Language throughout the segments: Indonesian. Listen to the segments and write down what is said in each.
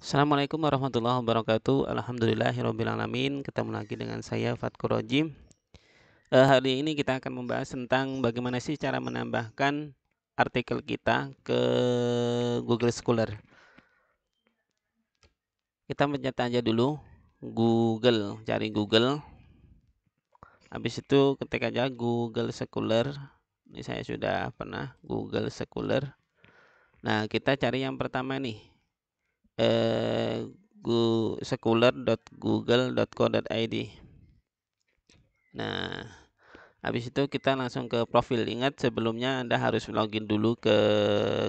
Assalamualaikum warahmatullahi wabarakatuh Alhamdulillahirrabbilalamin Ketemu lagi dengan saya Fatko Rojim eh, Hari ini kita akan membahas tentang Bagaimana sih cara menambahkan artikel kita ke Google Scholar Kita pencet aja dulu Google, cari Google Habis itu ketik aja Google Scholar Ini saya sudah pernah Google Scholar Nah kita cari yang pertama nih eh, sekuler.google.co.id nah habis itu kita langsung ke profil ingat sebelumnya anda harus login dulu ke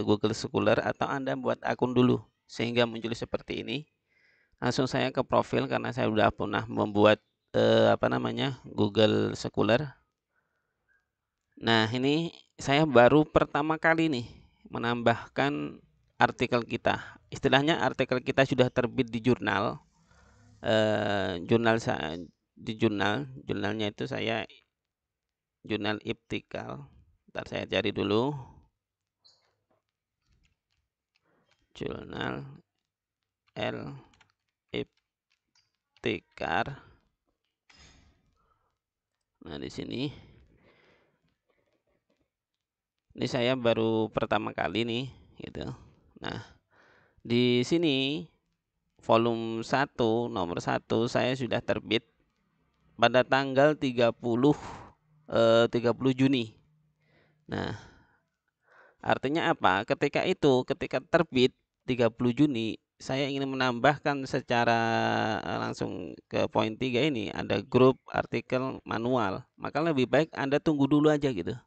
Google Scholar atau anda buat akun dulu sehingga muncul seperti ini langsung saya ke profil karena saya sudah pernah membuat eh, apa namanya Google Scholar nah ini saya baru pertama kali nih menambahkan artikel kita. Istilahnya artikel kita sudah terbit di jurnal. Eh, jurnal saya di jurnal, jurnalnya itu saya jurnal Iptikal. Ntar saya cari dulu. Jurnal L Iptikar. Nah, di sini ini saya baru pertama kali nih gitu Nah, di sini volume 1 nomor 1 saya sudah terbit pada tanggal 30 eh, 30 Juni. Nah, artinya apa? Ketika itu, ketika terbit 30 Juni, saya ingin menambahkan secara eh, langsung ke poin 3 ini ada grup artikel manual. Maka lebih baik Anda tunggu dulu aja gitu.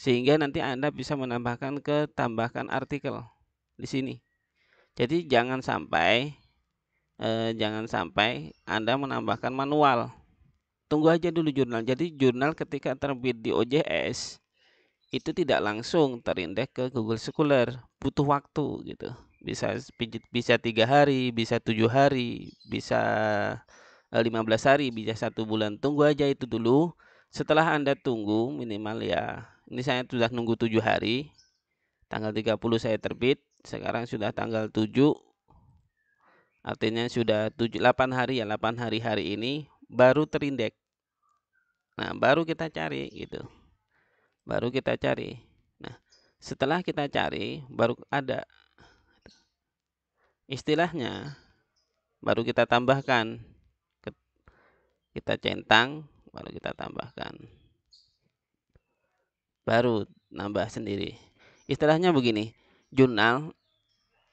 Sehingga nanti Anda bisa menambahkan ke tambahkan artikel di sini. Jadi jangan sampai eh, jangan sampai Anda menambahkan manual. Tunggu aja dulu jurnal. Jadi jurnal ketika terbit di OJS itu tidak langsung terindek ke Google Scholar, butuh waktu gitu. Bisa bisa tiga hari, bisa tujuh hari, bisa 15 eh, hari, bisa satu bulan. Tunggu aja itu dulu. Setelah Anda tunggu minimal ya, ini saya sudah nunggu tujuh hari. Tanggal 30 saya terbit, sekarang sudah tanggal 7 artinya sudah 7 8 hari ya 8 hari hari ini baru terindek nah baru kita cari gitu baru kita cari nah setelah kita cari baru ada istilahnya baru kita tambahkan kita centang baru kita tambahkan baru nambah sendiri istilahnya begini jurnal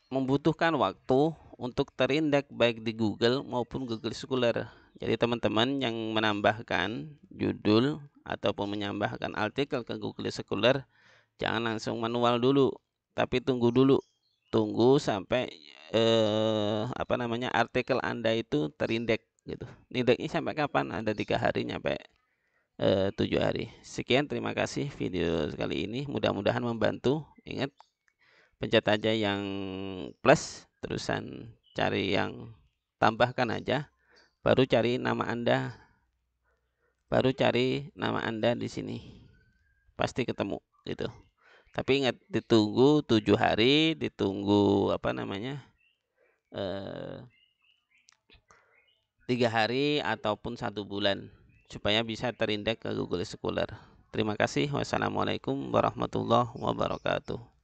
membutuhkan waktu untuk terindek baik di Google maupun Google Scholar. Jadi teman-teman yang menambahkan judul ataupun menambahkan artikel ke Google Scholar jangan langsung manual dulu, tapi tunggu dulu. Tunggu sampai eh, apa namanya artikel Anda itu terindek gitu. Indeksnya sampai kapan? Ada tiga hari sampai eh, tujuh hari. Sekian terima kasih video kali ini. Mudah-mudahan membantu. Ingat pencet aja yang plus terusan cari yang tambahkan aja baru cari nama Anda baru cari nama Anda di sini pasti ketemu gitu tapi ingat ditunggu tujuh hari ditunggu apa namanya eh, tiga hari ataupun satu bulan supaya bisa terindek ke Google Scholar. Terima kasih. Wassalamualaikum warahmatullahi wabarakatuh.